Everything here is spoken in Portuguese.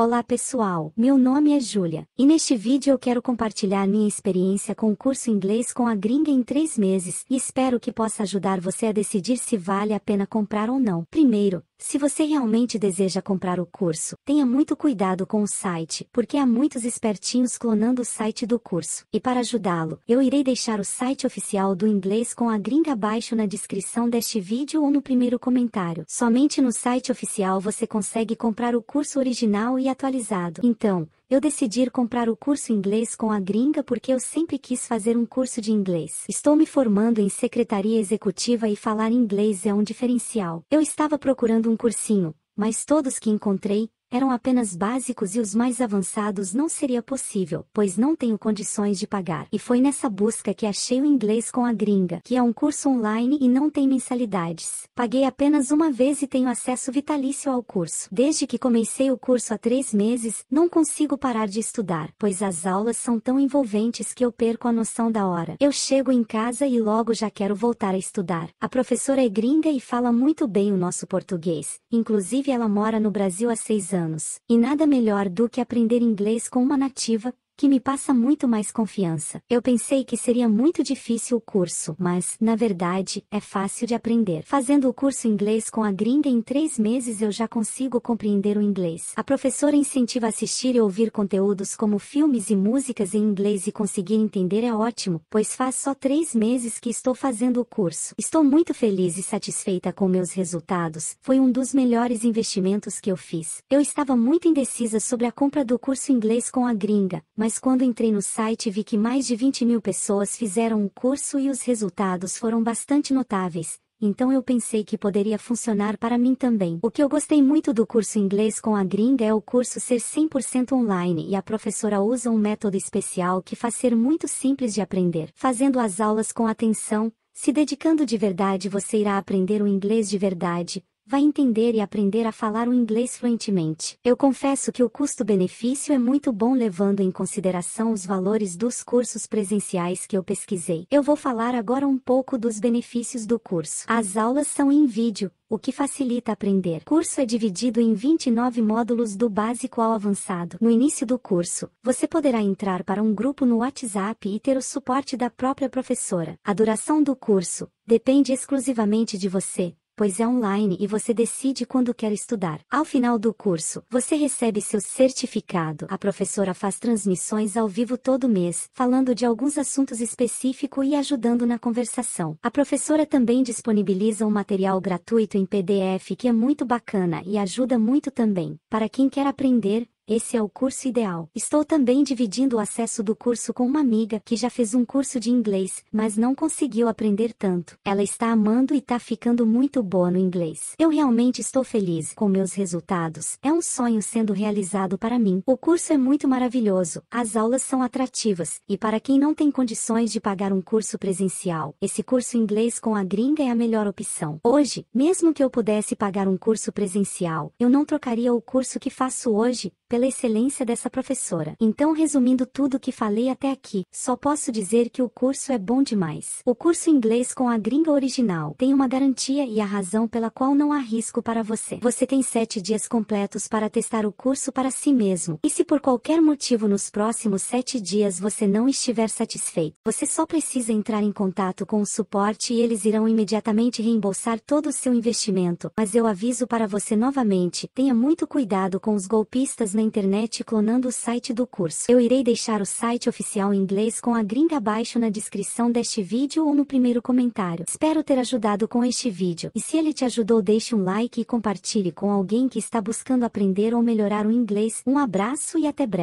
Olá pessoal, meu nome é Julia, e neste vídeo eu quero compartilhar minha experiência com o curso inglês com a gringa em 3 meses, e espero que possa ajudar você a decidir se vale a pena comprar ou não. Primeiro, se você realmente deseja comprar o curso, tenha muito cuidado com o site, porque há muitos espertinhos clonando o site do curso. E para ajudá-lo, eu irei deixar o site oficial do inglês com a gringa abaixo na descrição deste vídeo ou no primeiro comentário. Somente no site oficial você consegue comprar o curso original e atualizado. Então, eu decidi comprar o curso inglês com a gringa porque eu sempre quis fazer um curso de inglês. Estou me formando em secretaria executiva e falar inglês é um diferencial. Eu estava procurando um cursinho, mas todos que encontrei, eram apenas básicos e os mais avançados não seria possível, pois não tenho condições de pagar. E foi nessa busca que achei o inglês com a gringa, que é um curso online e não tem mensalidades. Paguei apenas uma vez e tenho acesso vitalício ao curso. Desde que comecei o curso há três meses, não consigo parar de estudar, pois as aulas são tão envolventes que eu perco a noção da hora. Eu chego em casa e logo já quero voltar a estudar. A professora é gringa e fala muito bem o nosso português, inclusive ela mora no Brasil há seis anos anos, e nada melhor do que aprender inglês com uma nativa, que me passa muito mais confiança. Eu pensei que seria muito difícil o curso, mas, na verdade, é fácil de aprender. Fazendo o curso inglês com a gringa em três meses eu já consigo compreender o inglês. A professora incentiva a assistir e ouvir conteúdos como filmes e músicas em inglês e conseguir entender é ótimo, pois faz só três meses que estou fazendo o curso. Estou muito feliz e satisfeita com meus resultados, foi um dos melhores investimentos que eu fiz. Eu estava muito indecisa sobre a compra do curso inglês com a gringa, mas mas quando entrei no site vi que mais de 20 mil pessoas fizeram o curso e os resultados foram bastante notáveis, então eu pensei que poderia funcionar para mim também. O que eu gostei muito do curso inglês com a gringa é o curso ser 100% online e a professora usa um método especial que faz ser muito simples de aprender. Fazendo as aulas com atenção, se dedicando de verdade você irá aprender o inglês de verdade, vai entender e aprender a falar o inglês fluentemente. Eu confesso que o custo-benefício é muito bom levando em consideração os valores dos cursos presenciais que eu pesquisei. Eu vou falar agora um pouco dos benefícios do curso. As aulas são em vídeo, o que facilita aprender. O curso é dividido em 29 módulos do básico ao avançado. No início do curso, você poderá entrar para um grupo no WhatsApp e ter o suporte da própria professora. A duração do curso depende exclusivamente de você, pois é online e você decide quando quer estudar. Ao final do curso, você recebe seu certificado. A professora faz transmissões ao vivo todo mês, falando de alguns assuntos específicos e ajudando na conversação. A professora também disponibiliza um material gratuito em PDF que é muito bacana e ajuda muito também. Para quem quer aprender, esse é o curso ideal. Estou também dividindo o acesso do curso com uma amiga que já fez um curso de inglês, mas não conseguiu aprender tanto. Ela está amando e tá ficando muito boa no inglês. Eu realmente estou feliz com meus resultados. É um sonho sendo realizado para mim. O curso é muito maravilhoso, as aulas são atrativas, e para quem não tem condições de pagar um curso presencial, esse curso inglês com a gringa é a melhor opção. Hoje, mesmo que eu pudesse pagar um curso presencial, eu não trocaria o curso que faço hoje, pela excelência dessa professora. Então, resumindo tudo o que falei até aqui, só posso dizer que o curso é bom demais. O curso inglês com a gringa original tem uma garantia e a razão pela qual não há risco para você. Você tem sete dias completos para testar o curso para si mesmo. E se por qualquer motivo nos próximos sete dias você não estiver satisfeito, você só precisa entrar em contato com o suporte e eles irão imediatamente reembolsar todo o seu investimento. Mas eu aviso para você novamente, tenha muito cuidado com os golpistas na internet clonando o site do curso. Eu irei deixar o site oficial em inglês com a gringa abaixo na descrição deste vídeo ou no primeiro comentário. Espero ter ajudado com este vídeo. E se ele te ajudou, deixe um like e compartilhe com alguém que está buscando aprender ou melhorar o inglês. Um abraço e até breve.